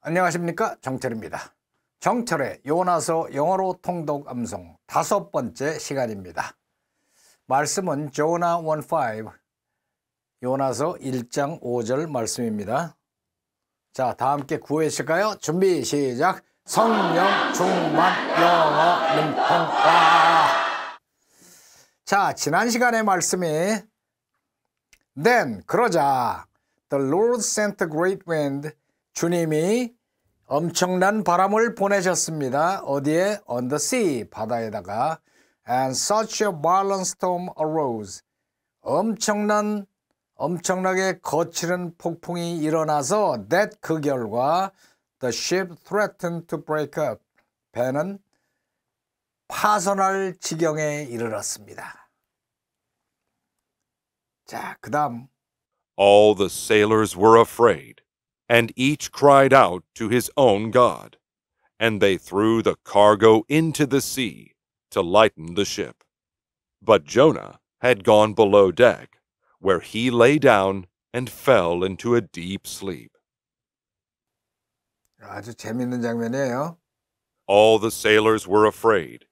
안녕하십니까 정철입니다. 정철의 요나서 영어로 통독 암송 다섯 번째 시간입니다. 말씀은 조나 1.5 요나서 1장 5절 말씀입니다. 자, 다 함께 구해실까요? 준비 시작! 성령 충만 영어 능통화 자 지난 시간에 말씀이 Then 그러자 The Lord sent a great wind 주님이 엄청난 바람을 보내셨습니다 어디에? On the sea 바다에다가 And such a violent storm arose 엄청난 엄청나게 거칠은 폭풍이 일어나서 that 그 결과 The ship threatened to break up. 배는 파손할 지경에 이르렀습니다. 자, 그다음 All the sailors were afraid, and each cried out to his own god, and they threw the cargo into the sea to lighten the ship. But Jonah had gone below deck, where he lay down and fell into a deep sleep. 아주 재밌는 장면이에요. All the sailors were afraid.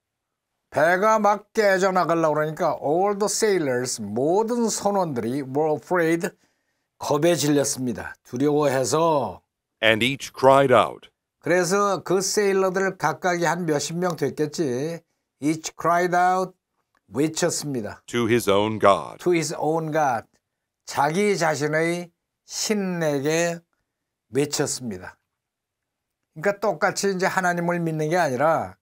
배가 막 깨져나가려고 그러니까 all the sailors, 모든 선원들이 were afraid, 겁에 질렸습니다. 두려워해서 And each cried out. 그래서 그 세일러들 각각이 한 몇십 명 됐겠지. Each cried out, 외쳤습니다. To his own God. To his own God. 자기 자신의 신에게 외쳤습니다. 그러니까 똑같이 이제 하나님을 믿는 게 아니라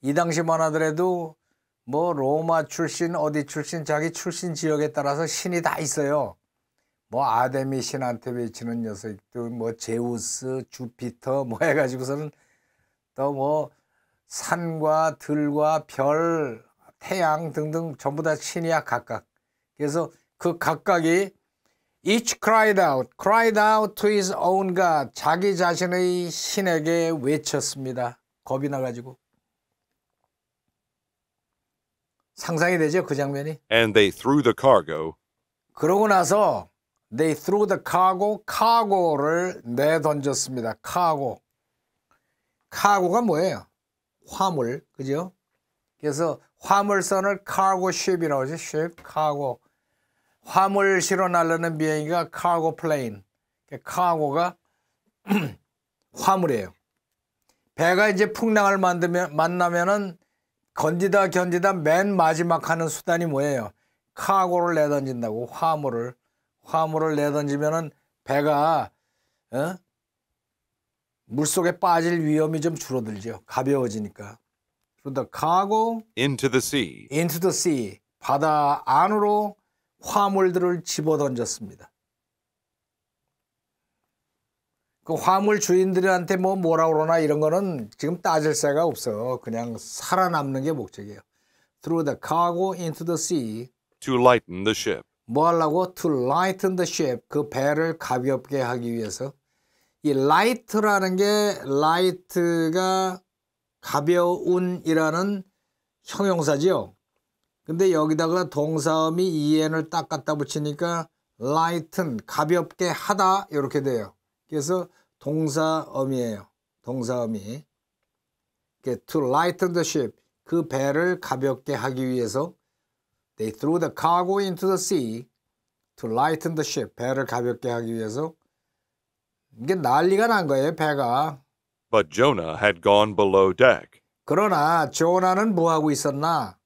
이 당시만 하더라도 뭐 로마 출신 어디 출신 자기 출신 지역에 따라서 신이 다 있어요. 뭐 아데미 신한테 외치는 녀석도 뭐 제우스, 주피터 뭐 해가지고서는 또 뭐 산과 들과 별, 태양 등등 전부 다 신이야 각각. 그래서 그 각각이 Each cried out, cried out to his own God. 자기 자신의 신에게 외쳤습니다. 겁이 나가지고. 상상이 되죠 그 장면이. And they threw the cargo. 그러고 나서 they threw the cargo, cargo를 내던졌습니다. cargo. cargo가 뭐예요? 화물, 그죠? 그래서 화물선을 cargo ship이라고 하죠. ship, cargo. 화물 실어 날르는 비행기가 카고 플레인. 카고가 화물이에요. 배가 이제 풍랑을 만들면, 만나면은 건디다 견디다 맨 마지막 하는 수단이 뭐예요? 카고를 내던진다고 화물을 화물을 내던지면은 배가 어? 물속에 빠질 위험이 좀 줄어들죠. 가벼워지니까. 그러다 카고 into the sea. into the sea. 바다 안으로 화물들을 집어던졌습니다. 그 화물 주인들한테 뭐 뭐라 그러나 이런 거는 지금 따질 새가 없어. 그냥 살아남는 게 목적이에요. t h r o u the cargo into the sea. To lighten the ship. 뭐 하려고? To lighten the ship. 그 배를 가볍게 하기 위해서. 이 light라는 게 light가 가벼운이라는 형용사지요. 근데 여기다가 동사음이 en을 딱 갖다 붙이니까 lighten 가볍게 하다 이렇게 돼요. 그래서 동사음이에요. 동사음이 to lighten the ship 그 배를 가볍게 하기 위해서 they threw the cargo into the sea to lighten the ship 배를 가볍게 하기 위해서 이게 난리가 난 거예요 배가. But Jonah had gone below deck. 그러나 조나는 뭐 하고 있었나?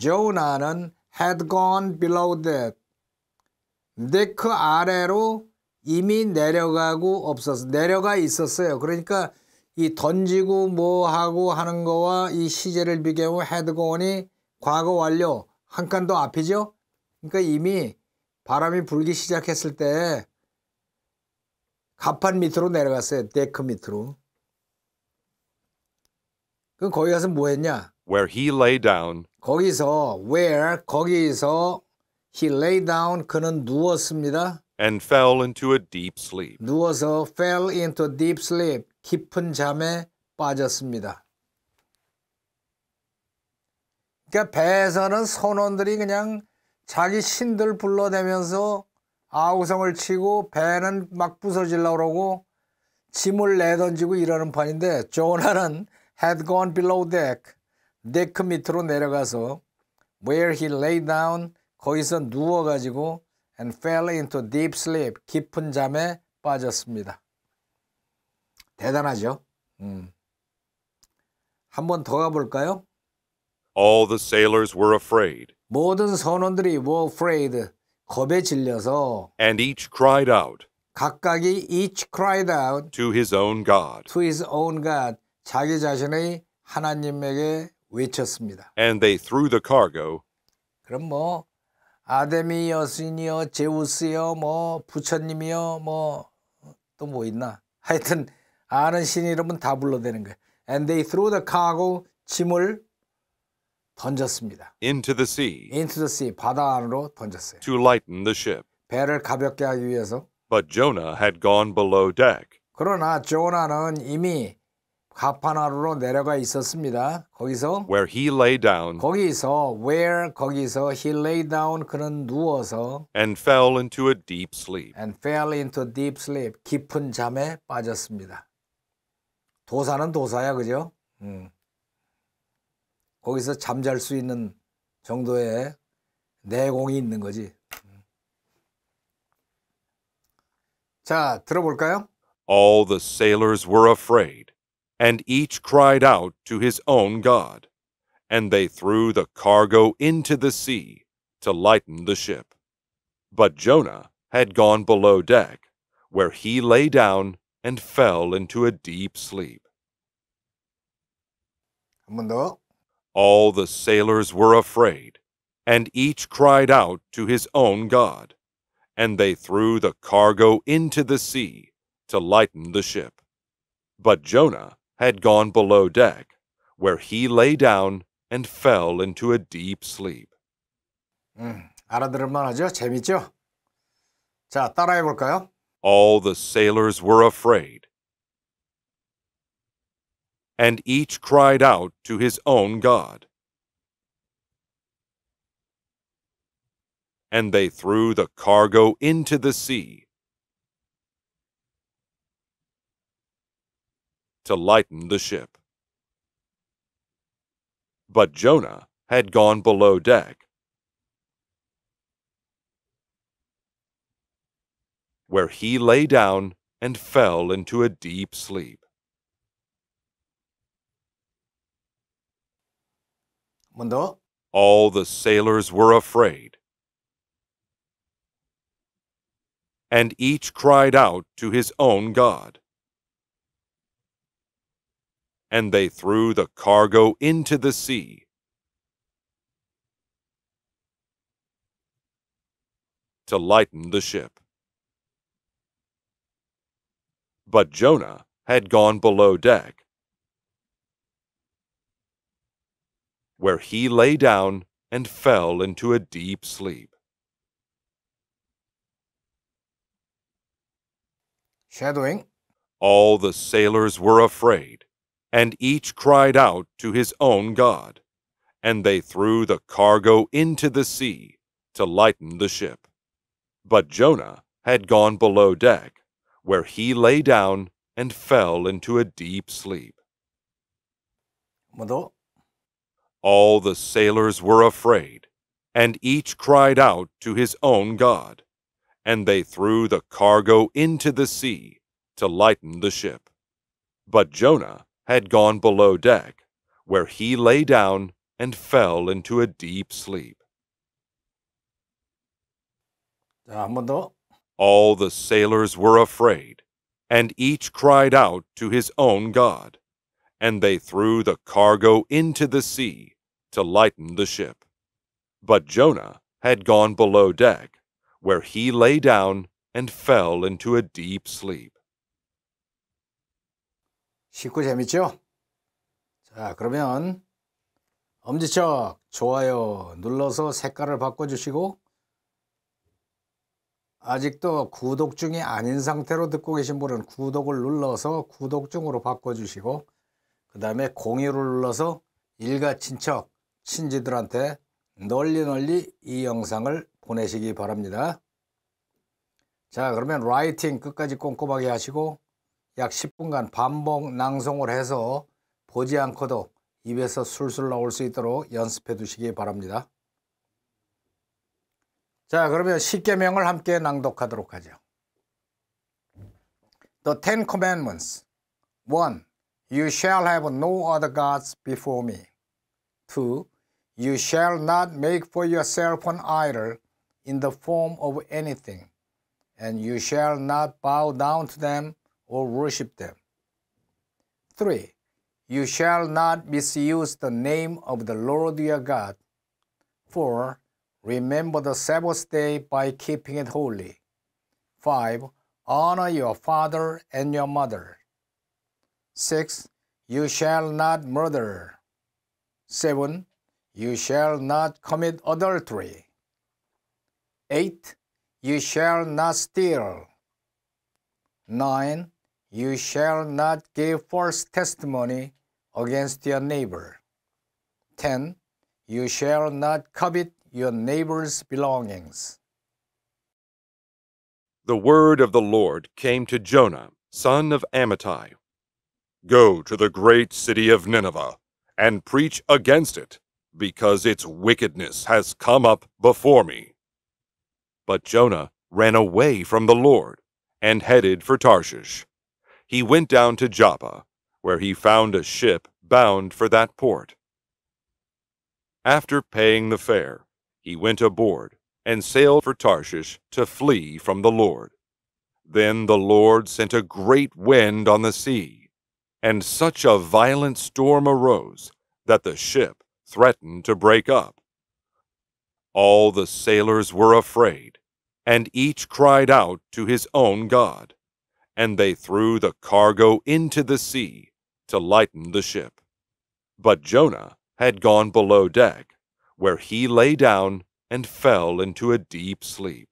조나는 had gone below that. 데크 아래로 이미 내려가고 없었어. 내려가 있었어요. 그러니까 이 던지고 뭐 하고 하는 거와 이 시제를 비교하면 had gone이 과거 완료 한 칸 더 앞이죠. 그러니까 이미 바람이 불기 시작했을 때 갑판 밑으로 내려갔어요. 데크 밑으로. 그럼 거기 가서 뭐 했냐? Where he lay down 거기서 where 거기서 he lay down 그는 누웠습니다. and fell into a deep sleep. 누워서 fell into deep sleep 깊은 잠에 빠졌습니다. 그러니까 배에서는 선원들이 그냥 자기 신들 불러대면서 아우성을 치고 배는 막 부서질라 그러고 짐을 내던지고 이러는 판인데 조나는 had gone below deck 데크 밑으로 내려가서 where he lay down 거기서 누워가지고 and fell into deep sleep 깊은 잠에 빠졌습니다. 대단하죠. 음. 한번 더 가볼까요? All the sailors were afraid. 모든 선원들이 were afraid 겁에 질려서 and each cried out. 각각이 each cried out to his own God. to his own God 자기 자신의 하나님에게 외쳤습니다. And they threw the cargo. 그럼 뭐 아데미 여신이요, 제우스요, 뭐 부처님이요, 뭐또 뭐 있나? 하여튼 아는 신 이름은 다 불러대는 거예요. And they threw the cargo 짐을 던졌습니다. Into the sea. Into the sea 바다 안으로 던졌어요. To lighten the ship. 배를 가볍게 하기 위해서. But Jonah had gone below deck. 그러나 조나는 이미 가파나루로 내려가 있었습니다. 거기서 where he lay down 거기서 where 거기서 he lay down 그는 누워서 and fell into a deep sleep and fell into a deep sleep 깊은 잠에 빠졌습니다. 도사는 도사야 그죠? 음. 거기서 잠잘 수 있는 정도의 내공이 있는 거지. 자, 들어볼까요? All the sailors were afraid. and each cried out to his own god. And they threw the cargo into the sea to lighten the ship. But Jonah had gone below deck, where he lay down and fell into a deep sleep. All the sailors were afraid, and each cried out to his own god. And they threw the cargo into the sea to lighten the ship. But Jonah had gone below deck, where he lay down and fell into a deep sleep. 음, 자, All the sailors were afraid, and each cried out to his own god. And they threw the cargo into the sea to lighten the ship. But Jonah had gone below deck, where he lay down and fell into a deep sleep. Mundo? All the sailors were afraid, and each cried out to his own God and they threw the cargo into the sea. To lighten the ship. But Jonah had gone below deck, where he lay down and fell into a deep sleep. Shadowing. All the sailors were afraid and each cried out to his own god. And they threw the cargo into the sea to lighten the ship. But Jonah had gone below deck, where he lay down and fell into a deep sleep. All the sailors were afraid, and each cried out to his own god. And they threw the cargo into the sea to lighten the ship. But Jonah had gone below deck, where he lay down and fell into a deep sleep. All the sailors were afraid, and each cried out to his own god, and they threw the cargo into the sea to lighten the ship. But Jonah had gone below deck, where he lay down and fell into a deep sleep. 쉽고 재밌죠? 자 그러면 엄지척 좋아요 눌러서 색깔을 바꿔주시고 아직도 구독 중이 아닌 상태로 듣고 계신 분은 구독을 눌러서 구독 중으로 바꿔주시고 그 다음에 공유를 눌러서 일가 친척 친지들한테 널리 널리 이 영상을 보내시기 바랍니다. 자 그러면 라이팅 끝까지 꼼꼼하게 하시고 약 10분간 반복 낭송을 해서 보지 않고도 입에서 술술 나올 수 있도록 연습해 두시기 바랍니다. 자 그러면 십계명을 함께 낭독하도록 하죠. The Ten Commandments 1. You shall have no other gods before me. 2. You shall not make for yourself an idol in the form of anything, and you shall not bow down to them or worship them. 3. You shall not misuse the name of the Lord your God. 4. Remember the Sabbath day by keeping it holy. 5. Honor your father and your mother. 6. You shall not murder. 7. You shall not commit adultery. 8. You shall not steal. 9. You shall not give false testimony against your neighbor. 10. You shall not covet your neighbor's belongings. The word of the Lord came to Jonah, son of Amittai. Go to the great city of Nineveh and preach against it, because its wickedness has come up before me. But Jonah ran away from the Lord and headed for Tarshish he went down to Joppa, where he found a ship bound for that port. After paying the fare, he went aboard and sailed for Tarshish to flee from the Lord. Then the Lord sent a great wind on the sea, and such a violent storm arose that the ship threatened to break up. All the sailors were afraid, and each cried out to his own God and they threw the cargo into the sea to lighten the ship. But Jonah had gone below deck, where he lay down and fell into a deep sleep.